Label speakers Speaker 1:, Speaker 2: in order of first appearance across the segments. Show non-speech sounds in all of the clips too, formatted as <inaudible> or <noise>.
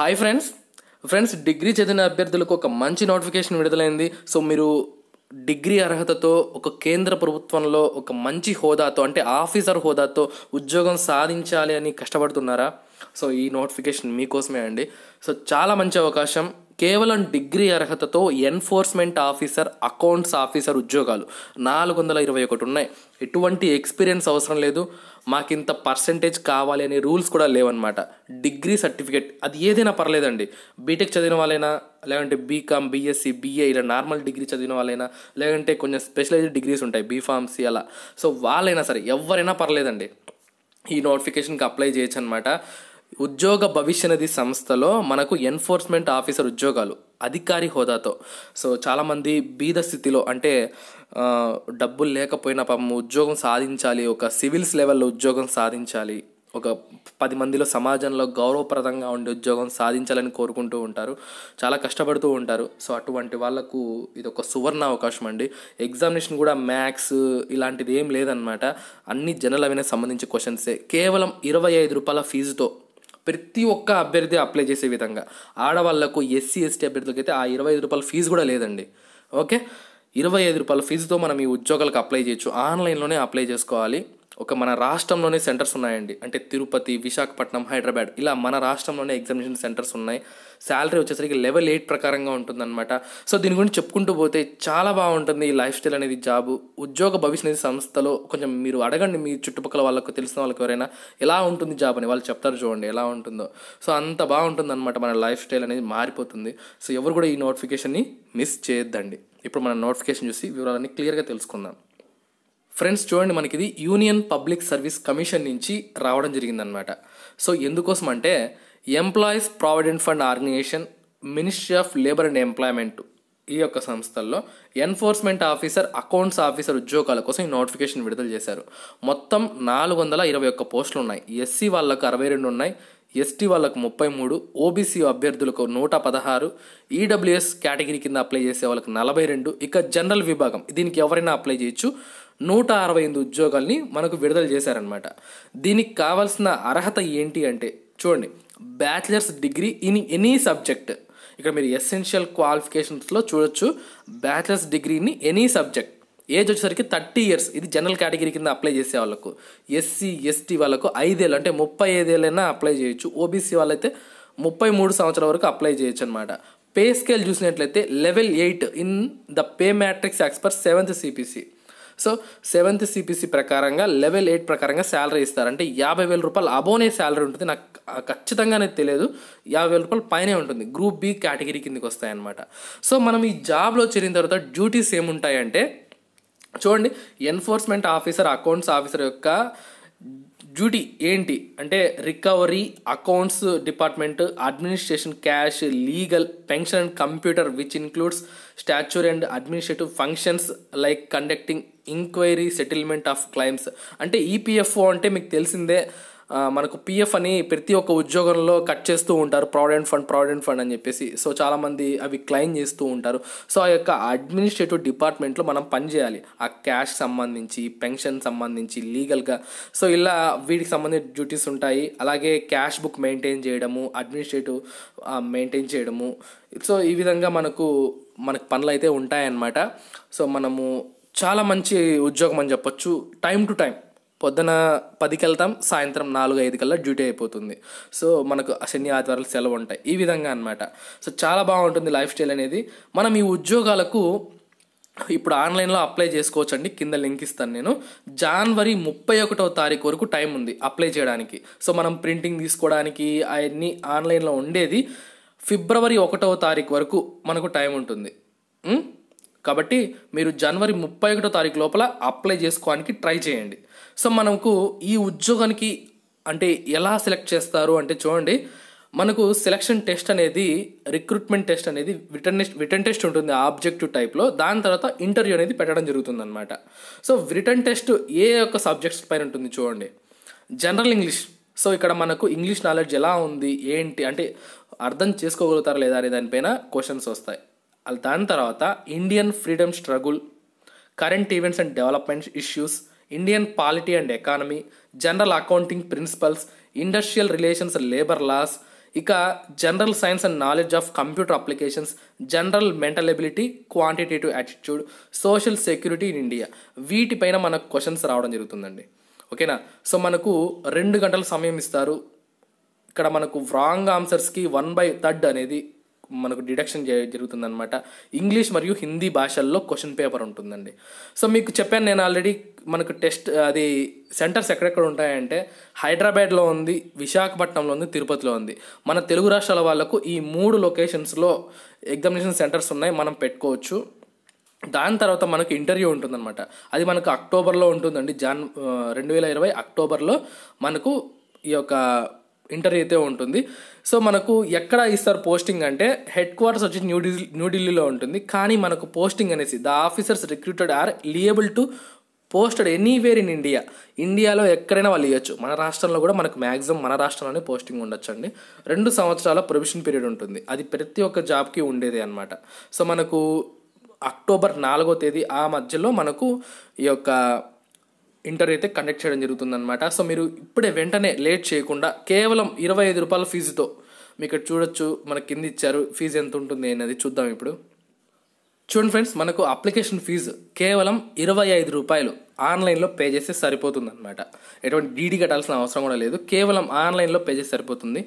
Speaker 1: hi friends friends degree చదివిన అభ్యర్థులకు ఒక మంచి నోటిఫికేషన్ విడుదలైంది సో మీరు డిగ్రీ అర్హతతో ఒక కేంద్ర ప్రభుత్వంలో ఒక మంచి హోదాతో అంటే ఆఫీసర్ హోదాతో ఉద్యోగం సాధించాలి అని కష్టపడుతున్నారా సో ఈ నోటిఫికేషన్ మీకోసమే అండి సో చాలా మంచి అవకాశం కేవలం డిగ్రీ అర్హతతో ఎన్ఫోర్స్మెంట్ ఆఫీసర్ అకౌంట్స్ ఆఫీసర్ ఉద్యోగాలు నాలుగు వందల ఇరవై ఒకటి ఉన్నాయి ఎటువంటి ఎక్స్పీరియన్స్ అవసరం లేదు మాకు ఇంత పర్సంటేజ్ కావాలి అనే రూల్స్ కూడా లేవన్నమాట డిగ్రీ సర్టిఫికేట్ అది ఏదైనా పర్లేదండి బీటెక్ చదివిన వాళ్ళైనా లేదంటే బీకామ్ బీఎస్సీ బీఏ ఇలా నార్మల్ డిగ్రీ చదివిన వాళ్ళైనా లేదంటే కొంచెం స్పెషలైజ్డ్ డిగ్రీస్ ఉంటాయి బీఫార్మసీ అలా సో వాళ్ళైనా సరే ఎవరైనా పర్లేదండి ఈ నోటిఫికేషన్కి అప్లై చేయొచ్చు అనమాట ఉద్యోగ భవిష్యనిధి సంస్థలో మనకు ఎన్ఫోర్స్మెంట్ ఆఫీసర్ ఉద్యోగాలు అధికారి హోదాతో సో చాలామంది బీద స్థితిలో అంటే డబ్బులు లేకపోయినా పాపం ఉద్యోగం సాధించాలి ఒక సివిల్స్ లెవెల్లో ఉద్యోగం సాధించాలి ఒక పది మందిలో సమాజంలో గౌరవప్రదంగా ఉండే ఉద్యోగం సాధించాలని కోరుకుంటూ ఉంటారు చాలా కష్టపడుతూ ఉంటారు సో అటువంటి వాళ్ళకు ఇది ఒక సువర్ణ అవకాశం అండి ఎగ్జామినేషన్ కూడా మ్యాథ్స్ ఇలాంటిది ఏం లేదనమాట అన్ని జనరల్ అవినే సంబంధించి క్వశ్చన్సే కేవలం ఇరవై ఐదు రూపాయల ఫీజుతో ప్రతి ఒక్క అభ్యర్థి అప్లై చేసే విధంగా ఆడవాళ్లకు ఎస్సీ ఎస్టీ అభ్యర్థులకు అయితే ఆ ఇరవై ఐదు రూపాయల ఫీజు కూడా లేదండి ఓకే ఇరవై ఐదు రూపాయల ఫీజుతో మనం ఈ ఉద్యోగాలకు అప్లై చేయొచ్చు ఆన్లైన్లోనే అప్లై చేసుకోవాలి ఒక మన రాష్ట్రంలోనే సెంటర్స్ ఉన్నాయండి అంటే తిరుపతి విశాఖపట్నం హైదరాబాద్ ఇలా మన రాష్ట్రంలోనే ఎగ్జామినేషన్ సెంటర్స్ ఉన్నాయి శాలరీ వచ్చేసరికి లెవెల్ ఎయిట్ ప్రకారంగా ఉంటుందన్నమాట సో దీని గురించి చెప్పుకుంటూ పోతే చాలా బాగుంటుంది ఈ లైఫ్ స్టైల్ అనేది జాబ్ ఉద్యోగ భవిష్యత్ అనేది సంస్థలో కొంచెం మీరు అడగండి మీ చుట్టుపక్కల వాళ్ళకు తెలిసిన వాళ్ళకి ఎవరైనా ఎలా ఉంటుంది జాబ్ అని వాళ్ళు చెప్తారు చూడండి ఎలా ఉంటుందో సో అంత బాగుంటుంది అనమాట మన లైఫ్ స్టైల్ అనేది మారిపోతుంది సో ఎవరు కూడా ఈ నోటిఫికేషన్ని మిస్ చేయొద్దండి ఇప్పుడు మన నోటిఫికేషన్ చూసి వివరాలన్నీ క్లియర్గా తెలుసుకుందాం ఫ్రెండ్స్ చూడండి మనకి ఇది యూనియన్ పబ్లిక్ సర్వీస్ కమిషన్ నుంచి రావడం జరిగిందనమాట సో ఎందుకోసం అంటే employees provident fund organisation ministry of labour and employment ఈ యొక్క సంస్థల్లో ఎన్ఫోర్స్మెంట్ ఆఫీసర్ అకౌంట్స్ ఆఫీసర్ ఉద్యోగాల కోసం ఈ నోటిఫికేషన్ విడుదల చేశారు మొత్తం నాలుగు వందల ఇరవై ఒక్క పోస్టులు ఉన్నాయి ఎస్సీ వాళ్ళకు అరవై రెండు ఉన్నాయి ఎస్టీ వాళ్ళకు ముప్పై మూడు ఓబీసీ అభ్యర్థులకు నూట పదహారు ఈడబ్ల్యూఎస్ కేటగిరీ కింద అప్లై చేసే వాళ్ళకి నలభై రెండు ఇక జనరల్ విభాగం దీనికి ఎవరైనా అప్లై చేయొచ్చు నూట అరవై ఎనిమిది ఉద్యోగాల్ని మనకు విడుదల చేశారనమాట దీనికి కావాల్సిన అర్హత ఏంటి అంటే చూడండి bachelors degree in any subject ఇక్కడ మీరు ఎసెన్షియల్ క్వాలిఫికేషన్స్లో చూడొచ్చు బ్యాచిలర్స్ డిగ్రీని ఎనీ సబ్జెక్ట్ ఏజ్ వచ్చేసరికి థర్టీ ఇయర్స్ ఇది జనరల్ కేటగిరీ కింద అప్లై చేసే వాళ్ళకు ఎస్సీ ఎస్టీ వాళ్ళకు ఐదేళ్ళు అంటే ముప్పై ఐదేళ్ళైనా అప్లై చేయొచ్చు ఓబీసీ వాళ్ళైతే ముప్పై మూడు సంవత్సరాల వరకు అప్లై చేయొచ్చు అనమాట పే స్కేల్ చూసినట్లయితే level eight in the pay matrix as seventh CPC so seventh CPC ప్రకారంగా లెవెల్ ఎయిట్ ప్రకారంగా శాలరీ ఇస్తారంటే యాభై వేల రూపాయలు అబోనే శాలరీ ఉంటుంది నాకు ఖచ్చితంగా అనేది తెలియదు యాభై వేల రూపాయలు పైనే ఉంటుంది గ్రూప్ బి కేటగిరీ కిందకి వస్తాయన్నమాట సో మనం ఈ జాబ్లో చేరిన తర్వాత డ్యూటీస్ ఏముంటాయంటే చూడండి ఎన్ఫోర్స్మెంట్ ఆఫీసర్ అకౌంట్స్ ఆఫీసర్ యొక్క డ్యూటీ ఏంటి అంటే recovery accounts department administration cash legal pension and computer which includes statutory and administrative functions like conducting inquiry settlement of claims అంటే ఈపీఎఫ్ఓ e అంటే మీకు తెలిసిందే మనకు పిఎఫ్ అని ప్రతి ఒక్క ఉద్యోగంలో కట్ చేస్తూ ఉంటారు ప్రావిడెంట్ ఫండ్ ప్రావిడెంట్ ఫండ్ అని చెప్పేసి సో చాలామంది అవి క్లెయిమ్ చేస్తూ ఉంటారు సో ఆ యొక్క అడ్మినిస్ట్రేటివ్ డిపార్ట్మెంట్లో మనం పనిచేయాలి ఆ క్యాష్ సంబంధించి పెన్షన్ సంబంధించి లీగల్గా సో ఇలా వీటికి సంబంధించిన డ్యూటీస్ ఉంటాయి అలాగే క్యాష్ బుక్ మెయింటైన్ చేయడము అడ్మినిస్ట్రేటివ్ మెయింటైన్ చేయడము సో ఈ విధంగా మనకు మనకు పనులు అయితే ఉంటాయన్నమాట సో మనము చాలా మంచి ఉద్యోగం అని చెప్పొచ్చు టైం టు టైం పొద్దున పదికి వెళ్తాం సాయంత్రం నాలుగు ఐదు కల్లా డ్యూటీ అయిపోతుంది సో మనకు శని ఆదివారాలు సెలవు ఉంటాయి ఈ విధంగా అనమాట సో చాలా బాగుంటుంది లైఫ్ స్టైల్ అనేది మనం ఈ ఉద్యోగాలకు ఇప్పుడు ఆన్లైన్లో అప్లై చేసుకోవచ్చు అండి కింద లింక్ ఇస్తాను నేను జనవరి ముప్పై ఒకటో తారీఖు వరకు టైం ఉంది అప్లై చేయడానికి సో మనం ప్రింటింగ్ తీసుకోవడానికి అవన్నీ ఆన్లైన్లో ఉండేది ఫిబ్రవరి ఒకటవ తారీఖు వరకు మనకు టైం ఉంటుంది కాబట్టి మీరు జనవరి ముప్పై ఒకటో తారీఖు లోపల అప్లై చేసుకోవడానికి ట్రై చేయండి సో మనకు ఈ ఉద్యోగానికి అంటే ఎలా సెలెక్ట్ చేస్తారు అంటే చూడండి మనకు సెలక్షన్ టెస్ట్ అనేది రిక్రూట్మెంట్ టెస్ట్ అనేది టెస్ట్ విటన్ టెస్ట్ ఉంటుంది ఆబ్జెక్టివ్ టైప్లో దాని తర్వాత ఇంటర్వ్యూ అనేది పెట్టడం జరుగుతుంది అనమాట సో రిటర్న్ టెస్ట్ ఏ యొక్క సబ్జెక్ట్స్ పైన ఉంటుంది చూడండి జనరల్ ఇంగ్లీష్ సో ఇక్కడ మనకు ఇంగ్లీష్ నాలెడ్జ్ ఎలా ఉంది ఏంటి అంటే అర్థం చేసుకోగలుగుతారా లేదా అనే దానిపైన క్వశ్చన్స్ వస్తాయి దాని తర్వాత Indian freedom struggle current events and development issues Indian polity and economy general accounting principles industrial relations labour laws ఇక general science and knowledge of computer applications general mental ability quantitative aptitude social security in India వీటిపైన మనకు questions రావడం జరుగుతుందండి ఓకేనా so మనకు రెండు గంటల సమయం ఇస్తారు ఇక్కడ మనకు రాంగ్ ఆన్సర్స్కి వన్ బై థర్డ్ అనేది మనకు డిడక్షన్ జరుగుతుందనమాట ఇంగ్లీష్ మరియు హిందీ భాషల్లో క్వశ్చన్ పేపర్ ఉంటుందండి సో మీకు చెప్పాను నేను ఆల్రెడీ మనకు టెస్ట్ అది సెంటర్స్ ఎక్కడెక్కడ ఉంటాయంటే హైదరాబాద్లో ఉంది విశాఖపట్నంలో ఉంది తిరుపతిలో ఉంది మన తెలుగు రాష్ట్రాల వాళ్ళకు ఈ మూడు లొకేషన్స్లో ఎగ్జామినేషన్ సెంటర్స్ ఉన్నాయి మనం పెట్టుకోవచ్చు దాని తర్వాత మనకు ఇంటర్వ్యూ ఉంటుందన్నమాట అది మనకు అక్టోబర్లో ఉంటుందండి జాన్ రెండు వేల ఇరవై అక్టోబర్లో మనకు ఈ యొక్క ఇంటర్ అయితే ఉంటుంది సో మనకు ఎక్కడ ఇస్తారు పోస్టింగ్ అంటే హెడ్ క్వార్టర్స్ వచ్చి న్యూఢిల్లీ న్యూఢిల్లీలో ఉంటుంది కానీ మనకు పోస్టింగ్ అనేసి the officers recruited are liable to posted anywhere in India ఇండియాలో ఎక్కడైనా వాళ్ళు ఇవ్వచ్చు మన రాష్ట్రంలో కూడా మనకు మ్యాక్సిమం మన రాష్ట్రంలోనే పోస్టింగ్ ఉండొచ్చండి రెండు సంవత్సరాల ప్రొవిషన్ పీరియడ్ ఉంటుంది అది ప్రతి ఒక్క జాబ్కి ఉండేది అనమాట సో మనకు అక్టోబర్ నాలుగో తేదీ ఆ మధ్యలో మనకు ఈ యొక్క ఇంటర్ అయితే కండక్ట్ చేయడం జరుగుతుందన్నమాట సో మీరు ఇప్పుడే వెంటనే లేట్ చేయకుండా కేవలం ఇరవై ఐదు రూపాయల ఫీజుతో మీకు చూడొచ్చు మన కింద ఇచ్చారు ఫీజు ఎంత ఉంటుంది అనేది చూద్దాం ఇప్పుడు చూడండి ఫ్రెండ్స్ మనకు అప్లికేషన్ ఫీజు కేవలం ఇరవై ఐదు రూపాయలు ఆన్లైన్లో పే చేస్తే సరిపోతుంది అనమాట ఎటువంటి డీడీ కట్టాల్సిన అవసరం కూడా లేదు కేవలం ఆన్లైన్లో పే చేస్తే సరిపోతుంది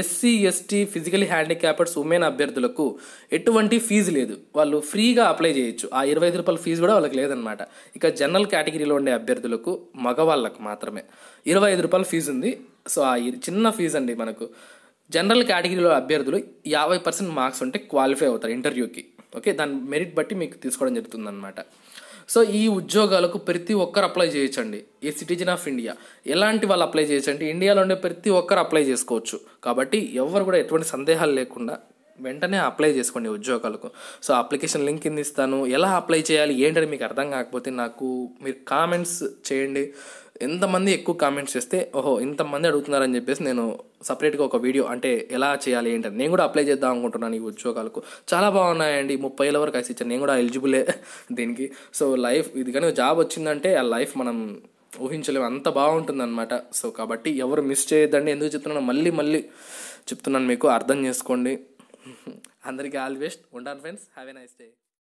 Speaker 1: SC ST physically handicappeds women అభ్యర్థులకు ఎటువంటి ఫీజు లేదు వాళ్ళు ఫ్రీగా అప్లై చేయొచ్చు ఆ ఇరవై ఐదు రూపాయల ఫీజు కూడా వాళ్ళకి లేదనమాట ఇక జనరల్ కేటగిరీలో ఉండే అభ్యర్థులకు మగవాళ్ళకు మాత్రమే ఇరవై ఐదు రూపాయల ఫీజు ఉంది సో ఆ చిన్న ఫీజు అండి మనకు జనరల్ కేటగిరీలో అభ్యర్థులు యాభై పర్సెంట్ మార్క్స్ ఉంటే క్వాలిఫై అవుతారు ఇంటర్వ్యూకి ఓకే దాని మెరిట్ బట్టి మీకు తీసుకోవడం జరుగుతుంది అనమాట సో ఈ ఉద్యోగాలకు ప్రతి ఒక్కరు అప్లై చేయొచ్చండి ఏ సిటిజన్ ఆఫ్ ఇండియా ఎలాంటి వాళ్ళు అప్లై చేయొచ్చండి ఇండియాలో ఉండే ప్రతి ఒక్కరు అప్లై చేసుకోవచ్చు కాబట్టి ఎవరు కూడా ఎటువంటి సందేహాలు లేకుండా వెంటనే అప్లై చేసుకోండి ఉద్యోగాలకు సో అప్లికేషన్ లింక్ కింద ఇస్తాను ఎలా అప్లై చేయాలి ఏంటని మీకు అర్థం కాకపోతే నాకు మీరు కామెంట్స్ చేయండి ఎంతమంది ఎక్కువ కామెంట్స్ చేస్తే ఓహో ఇంతమంది అడుగుతున్నారని చెప్పేసి నేను సపరేట్గా ఒక వీడియో అంటే ఎలా చేయాలి ఏంటని నేను కూడా అప్లై చేద్దాం అనుకుంటున్నాను ఈ ఉద్యోగాలకు చాలా బాగున్నాయండి ముప్పై ఏళ్ళ వరకు అయితే ఇచ్చాను నేను కూడా ఎలిజిబులే దీనికి సో లైఫ్ ఇది కానీ జాబ్ వచ్చిందంటే ఆ లైఫ్ మనం ఊహించలేము అంత బాగుంటుందన్నమాట సో కాబట్టి ఎవరు మిస్ చేయొద్దండి ఎందుకు చెప్తున్నాను మళ్ళీ మళ్ళీ చెప్తున్నాను మీకు అర్థం చేసుకోండి <laughs> అందరికీ ఆల్ బెస్ట్ ఉంటాను friends have a nice day